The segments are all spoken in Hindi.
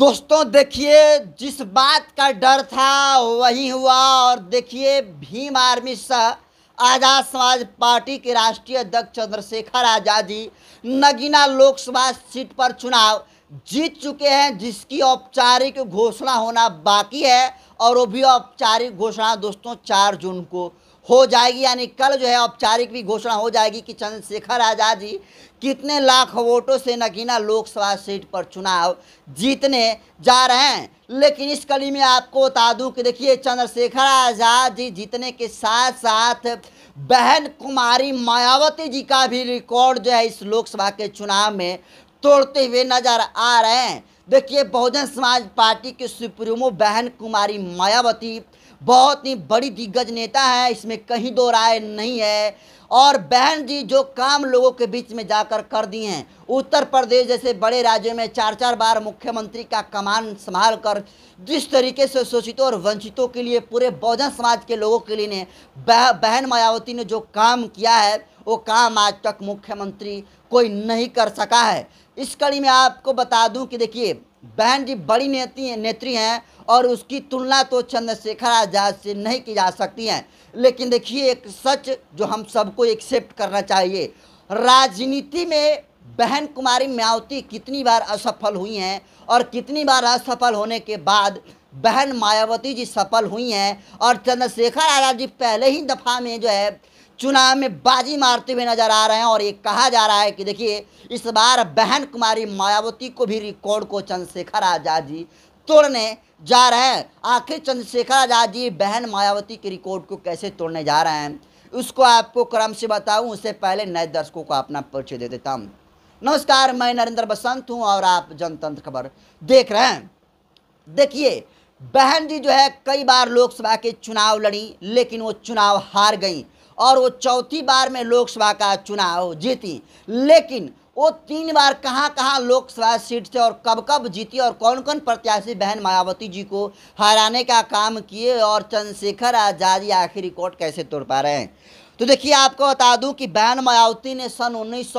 दोस्तों देखिए जिस बात का डर था वही हुआ और देखिए भीम आर्मी शाह आज़ाद समाज पार्टी के राष्ट्रीय अध्यक्ष चंद्रशेखर आज़ाद जी नगीना लोकसभा सीट पर चुनाव जीत चुके हैं जिसकी औपचारिक घोषणा होना बाकी है और वो भी औपचारिक घोषणा दोस्तों चार जून को हो जाएगी यानी कल जो है औपचारिक भी घोषणा हो जाएगी कि चंद्रशेखर आज़ाद जी कितने लाख वोटों से नगीना लोकसभा सीट पर चुनाव जीतने जा रहे हैं लेकिन इस कड़ी में आपको बता दूँ कि देखिए चंद्रशेखर आज़ाद जी जीतने के साथ साथ बहन कुमारी मायावती जी का भी रिकॉर्ड जो है इस लोकसभा के चुनाव में तोड़ते हुए नज़र आ रहे हैं देखिए बहुजन समाज पार्टी के सुप्रीमो बहन कुमारी मायावती बहुत ही बड़ी दिग्गज नेता है इसमें कहीं दो राय नहीं है और बहन जी जो काम लोगों के बीच में जाकर कर दिए हैं उत्तर प्रदेश जैसे बड़े राज्यों में चार चार बार मुख्यमंत्री का कमान संभाल कर जिस तरीके से शोषितों और वंचितों के लिए पूरे बहुजन समाज के लोगों के लिए ने बह, बहन मायावती ने जो काम किया है वो काम आज तक मुख्यमंत्री कोई नहीं कर सका है इस कड़ी में आपको बता दूं कि देखिए बहन जी बड़ी नेत्री हैं नेत्री हैं और उसकी तुलना तो चंद्रशेखर आज़ाद से नहीं की जा सकती हैं लेकिन देखिए एक सच जो हम सबको एक्सेप्ट करना चाहिए राजनीति में बहन कुमारी मायावती कितनी बार असफल हुई हैं और कितनी बार असफल होने के बाद बहन मायावती जी सफल हुई हैं और चंद्रशेखर आज़ाद जी पहले ही दफ़ा में जो है चुनाव में बाजी मारते हुए नजर आ रहे हैं और ये कहा जा रहा है कि देखिए इस बार बहन कुमारी मायावती को भी रिकॉर्ड को चंद्रशेखर आजाद जी तोड़ने जा रहे हैं आखिर चंद्रशेखर आजाद जी बहन मायावती के रिकॉर्ड को कैसे तोड़ने जा रहे हैं उसको आपको क्रम से बताऊं उससे पहले नए दर्शकों को अपना परिचय दे देता हूँ नमस्कार मैं नरेंद्र बसंत हूँ और आप जनतंत्र खबर देख रहे हैं देखिए बहन जी जो है कई बार लोकसभा के चुनाव लड़ी लेकिन वो चुनाव हार गई और वो चौथी बार में लोकसभा का चुनाव जीती लेकिन वो तीन बार कहाँ कहाँ लोकसभा सीट से और कब कब जीती और कौन कौन प्रत्याशी बहन मायावती जी को हराने का काम किए और चंद्रशेखर आजादी आखिरी आखिर रिकॉर्ड कैसे तोड़ पा रहे हैं तो देखिए आपको बता दूं कि बहन मायावती ने सन उन्नीस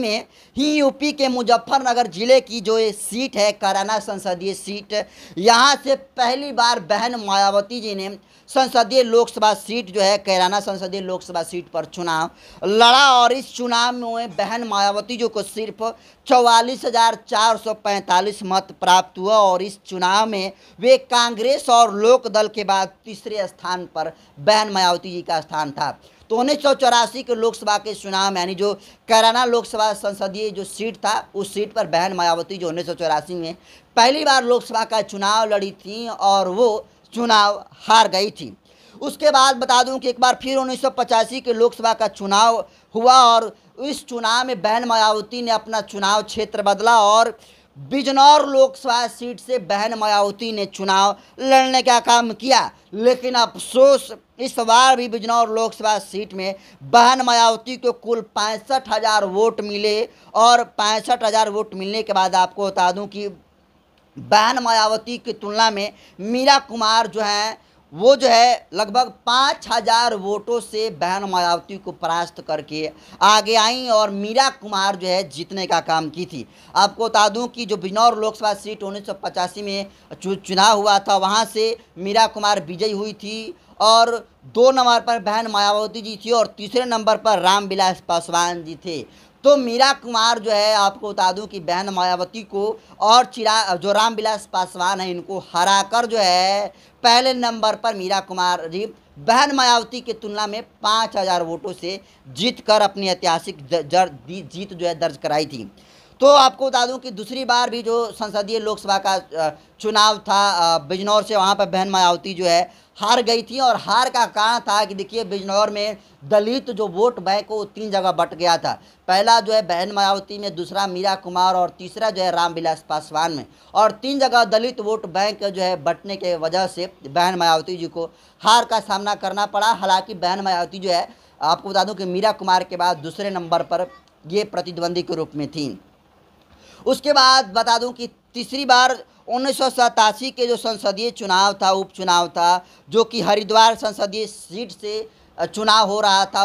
में ही यूपी के मुजफ्फरनगर ज़िले की जो ये सीट है कराना संसदीय सीट यहाँ से पहली बार बहन मायावती जी ने संसदीय लोकसभा सीट जो है कैराना संसदीय लोकसभा सीट पर चुनाव लड़ा और इस चुनाव में बहन मायावती जी को सिर्फ चौवालीस हजार चार सौ पैंतालीस मत प्राप्त हुआ और इस चुनाव में वे कांग्रेस और लोकदल के बाद तीसरे स्थान पर बहन मायावती जी का स्थान था तो उन्नीस सौ चौरासी के लोकसभा के चुनाव में यानी जो कैराना लोकसभा संसदीय जो सीट था उस सीट पर बहन मायावती जो उन्नीस सौ चौरासी में पहली बार लोकसभा का चुनाव लड़ी थी और वो चुनाव हार गई थी उसके बाद बता दूं कि एक बार फिर उन्नीस के लोकसभा का चुनाव हुआ और इस चुनाव में बहन मायावती ने अपना चुनाव क्षेत्र बदला और बिजनौर लोकसभा सीट से बहन मायावती ने चुनाव लड़ने का काम किया लेकिन अफसोस इस बार भी बिजनौर लोकसभा सीट में बहन मायावती को कुल पैंसठ हज़ार वोट मिले और पैंसठ हज़ार वोट मिलने के बाद आपको बता दूं कि बहन मायावती की तुलना में मीरा कुमार जो हैं वो जो है लगभग पाँच हजार वोटों से बहन मायावती को परास्त करके आगे आई और मीरा कुमार जो है जीतने का काम की थी आपको बता दूं कि जो बिनौर लोकसभा सीट उन्नीस में चुनाव हुआ था वहाँ से मीरा कुमार विजयी हुई थी और दो नंबर पर बहन मायावती जी थी और तीसरे नंबर पर रामविलास पासवान जी थे तो मीरा कुमार जो है आपको बता दूं कि बहन मायावती को और चिरा जो रामविलास पासवान है इनको हराकर जो है पहले नंबर पर मीरा कुमार जी बहन मायावती की तुलना में पाँच हज़ार वोटों से जीत कर अपनी ऐतिहासिक जीत जो है दर्ज कराई थी तो आपको बता दूं कि दूसरी बार भी जो संसदीय लोकसभा का चुनाव था बिजनौर से वहाँ पर बहन मायावती जो है हार गई थी और हार का कारण था कि देखिए बिजनौर में दलित जो वोट बैंक वो तीन जगह बट गया था पहला जो है बहन मायावती में दूसरा मीरा कुमार और तीसरा जो है रामविलास पासवान में और तीन जगह दलित वोट बैंक जो है बटने के वजह से बहन मायावती जी को हार का सामना करना पड़ा हालांकि बहन मायावती जो है आपको बता दूँ कि मीरा कुमार के बाद दूसरे नंबर पर ये प्रतिद्वंदी के रूप में थी उसके बाद बता दूँ कि तीसरी बार उन्नीस के जो संसदीय चुनाव था उपचुनाव था जो कि हरिद्वार संसदीय सीट से चुनाव हो रहा था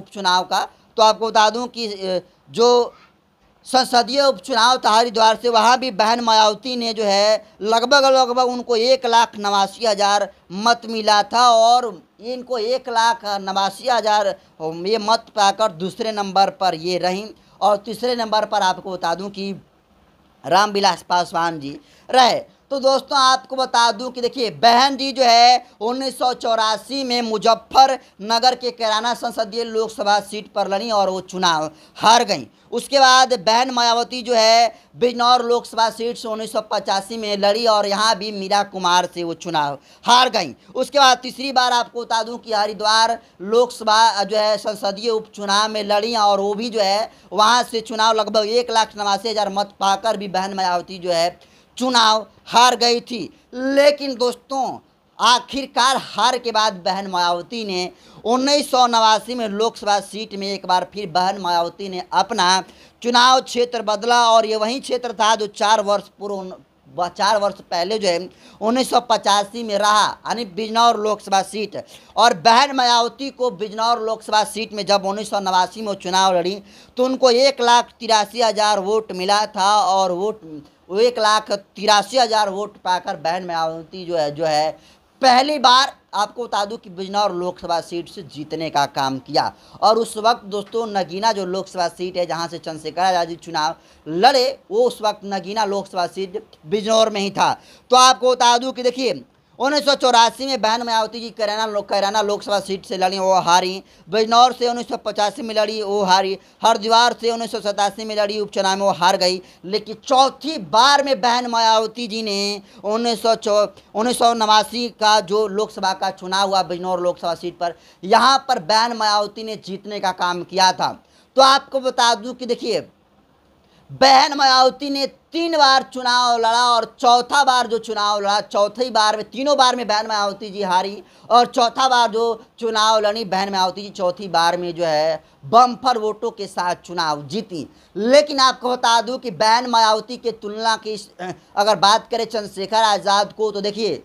उपचुनाव का तो आपको बता दूं कि जो संसदीय उपचुनाव था हरिद्वार से वहाँ भी बहन मायावती ने जो है लगभग लगभग उनको एक लाख नवासी हज़ार मत मिला था और इनको एक लाख नवासी हज़ार ये मत पाकर दूसरे नंबर पर ये रहीं और तीसरे नंबर पर आपको बता दूं कि रामविलास पासवान जी रहे तो दोस्तों आपको बता दूं कि देखिए बहन जी जो है उन्नीस में मुजफ्फरनगर के कैराना संसदीय लोकसभा सीट पर लड़ी और वो चुनाव हार गई उसके बाद बहन मायावती जो है बिजनौर लोकसभा सीट से उन्नीस में लड़ी और यहाँ भी मीरा कुमार से वो चुनाव हार गई उसके बाद तीसरी बार आपको बता दूं कि हरिद्वार लोकसभा जो है संसदीय उपचुनाव में लड़ी और वो भी जो है वहाँ से चुनाव लगभग एक लाख नवासी हज़ार मत पाकर भी बहन मायावती जो है चुनाव हार गई थी लेकिन दोस्तों आखिरकार हार के बाद बहन मायावती ने उन्नीस सौ नवासी में लोकसभा सीट में एक बार फिर बहन मायावती ने अपना चुनाव क्षेत्र बदला और ये वही क्षेत्र था जो चार वर्ष पूर्व चार वर्ष पहले जो है उन्नीस में रहा यानी बिजनौर लोकसभा सीट और बहन मायावती को बिजनौर लोकसभा सीट में जब उन्नीस में चुनाव लड़ी तो उनको एक लाख तिरासी हज़ार वोट मिला था और वोट एक लाख तिरासी हज़ार वोट पाकर बहन मायावती जो है जो है पहली बार आपको बता दूँ कि बिजनौर लोकसभा सीट से जीतने का काम किया और उस वक्त दोस्तों नगीना जो लोकसभा सीट है जहां से चंद्रशेखर आज़ाद चुनाव लड़े वो उस वक्त नगीना लोकसभा सीट बिजनौर में ही था तो आपको बता दूँ कि देखिए उन्नीस सौ चौरासी में बहन मायावती जी करैना लो, करैना लोकसभा सीट से लड़ी वो हारी बिजनौर से उन्नीस सौ पचासी में लड़ी वो हारी हरिद्वार से उन्नीस सौ सतासी में लड़ी उपचुनाव में वो हार गई लेकिन चौथी बार में बहन मायावती जी ने उन्नीस सौ चौ उन्नीस सौ नवासी का जो लोकसभा का चुनाव हुआ बिजनौर लोकसभा सीट पर यहाँ पर बहन मायावती ने जीतने का काम किया था तो आपको बता दूँ कि देखिए बहन मायावती ने तीन बार चुनाव लड़ा और चौथा बार जो चुनाव लड़ा चौथी बार में तीनों बार में बहन मायावती जी हारी और चौथा बार जो चुनाव लड़ी बहन मायावती जी चौथी बार में जो है बम्फर वोटों के साथ चुनाव जीती लेकिन आपको बता दूं कि बहन मायावती के तुलना की अगर बात करें चंद्रशेखर आज़ाद को तो देखिए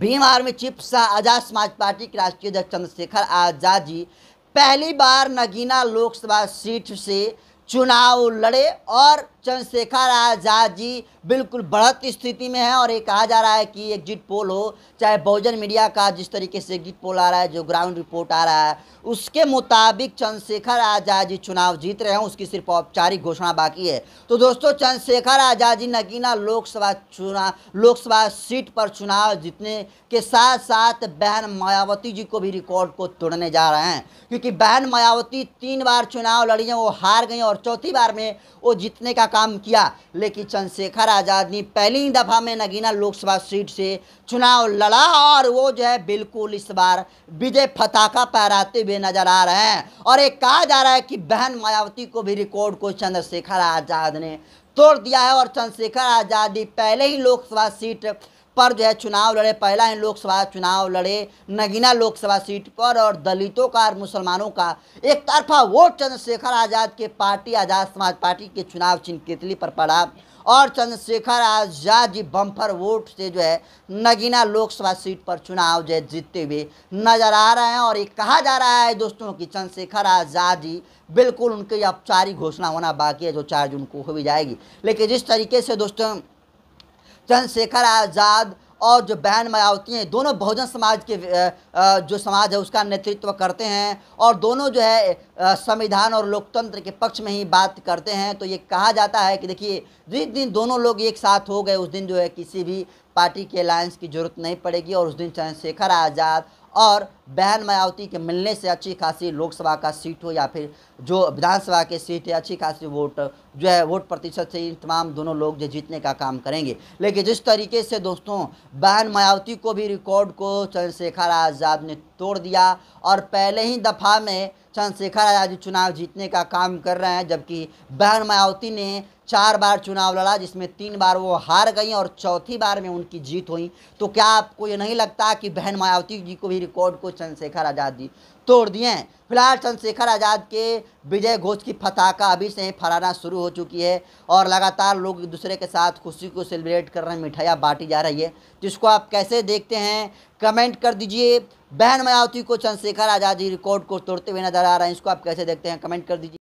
भीम आर्मी चीफ शाह आज़ाद समाज पार्टी के राष्ट्रीय अध्यक्ष चंद्रशेखर आज़ाद जी पहली बार नगीना लोकसभा सीट से चुनाव लड़े और चंद्रशेखर आज़ाद जी बिल्कुल बढ़त स्थिति में हैं और ये कहा जा रहा है कि एग्जिट पोल हो चाहे बहुजन मीडिया का जिस तरीके से एग्जिट पोल आ रहा है जो ग्राउंड रिपोर्ट आ रहा है उसके मुताबिक चंद्रशेखर आज़ाद जी चुनाव जीत रहे हैं उसकी सिर्फ औपचारिक घोषणा बाकी है तो दोस्तों चंद्रशेखर आज़ाद जी नगीना लोकसभा चुनाव लोकसभा सीट पर चुनाव जीतने के साथ साथ बहन मायावती जी को भी रिकॉर्ड को तोड़ने जा रहे हैं क्योंकि बहन मायावती तीन बार चुनाव लड़ी हैं वो हार गई और और चौथी बार में वो जीतने का काम किया लेकिन चंद्रशेखर आज़ाद ने पहली दफ़ा में नगीना लोकसभा सीट से चुनाव लड़ा और वो जो है बिल्कुल इस बार विजय फताका पहराते हुए नज़र आ रहे हैं और एक कहा जा रहा है कि बहन मायावती को भी रिकॉर्ड को चंद्रशेखर आज़ाद ने तोड़ दिया है और चंद्रशेखर आज़ाद पहले ही लोकसभा सीट पर जो है चुनाव लड़े पहला इन लोकसभा चुनाव लड़े नगीना लोकसभा सीट पर और दलितों का और मुसलमानों का एक तरफा वोट चंद्रशेखर आज़ाद के पार्टी आज़ाद समाज पार्टी के चुनाव चिन्ह केतली पर पड़ा और चंद्रशेखर आज़ाद जी बम्फर वोट से जो है नगीना लोकसभा सीट पर चुनाव जो है जीतते हुए नज़र आ रहे हैं और ये कहा जा रहा है दोस्तों कि चंद्रशेखर आज़ाद जी बिल्कुल उनकी औपचारिक घोषणा होना बाकी है जो चार जून को हो भी जाएगी लेकिन जिस तरीके से दोस्तों चंद्रशेखर आज़ाद और जो बहन मायावती हैं दोनों बहुजन समाज के जो समाज है उसका नेतृत्व करते हैं और दोनों जो है संविधान और लोकतंत्र के पक्ष में ही बात करते हैं तो ये कहा जाता है कि देखिए जिस दिन दोनों लोग एक साथ हो गए उस दिन जो है किसी भी पार्टी के अलायंस की जरूरत नहीं पड़ेगी और उस दिन चंद्रशेखर आज़ाद और बहन मायावती के मिलने से अच्छी खासी लोकसभा का सीट हो या फिर जो विधानसभा के सीट है अच्छी खासी वोट जो है वोट प्रतिशत से इन तमाम दोनों लोग जो जीतने का काम करेंगे लेकिन जिस तरीके से दोस्तों बहन मायावती को भी रिकॉर्ड को चंद्रशेखर आज़ाद ने तोड़ दिया और पहले ही दफ़ा में चंद्रशेखर आजाद जी चुनाव जीतने का काम कर रहे हैं जबकि बहन मायावती ने चार बार चुनाव लड़ा जिसमें तीन बार वो हार गई और चौथी बार में उनकी जीत हुई तो क्या आपको ये नहीं लगता कि बहन मायावती जी को भी रिकॉर्ड को चंद्रशेखर आज़ाद जी तोड़ दिए हैं फिलहाल चंद्रशेखर आज़ाद के विजय घोष की फतह अभी से फहराना शुरू हो चुकी है और लगातार लोग एक दूसरे के साथ खुशी को सेलिब्रेट कर रहे हैं मिठाइयाँ बांटी जा रही है जिसको आप कैसे देखते हैं कमेंट कर दीजिए बहन मायावती को चंद्रशेखर आज़ाद जी रिकॉर्ड को तोड़ते हुए नजर आ रहे हैं इसको आप कैसे देखते हैं कमेंट कर दीजिए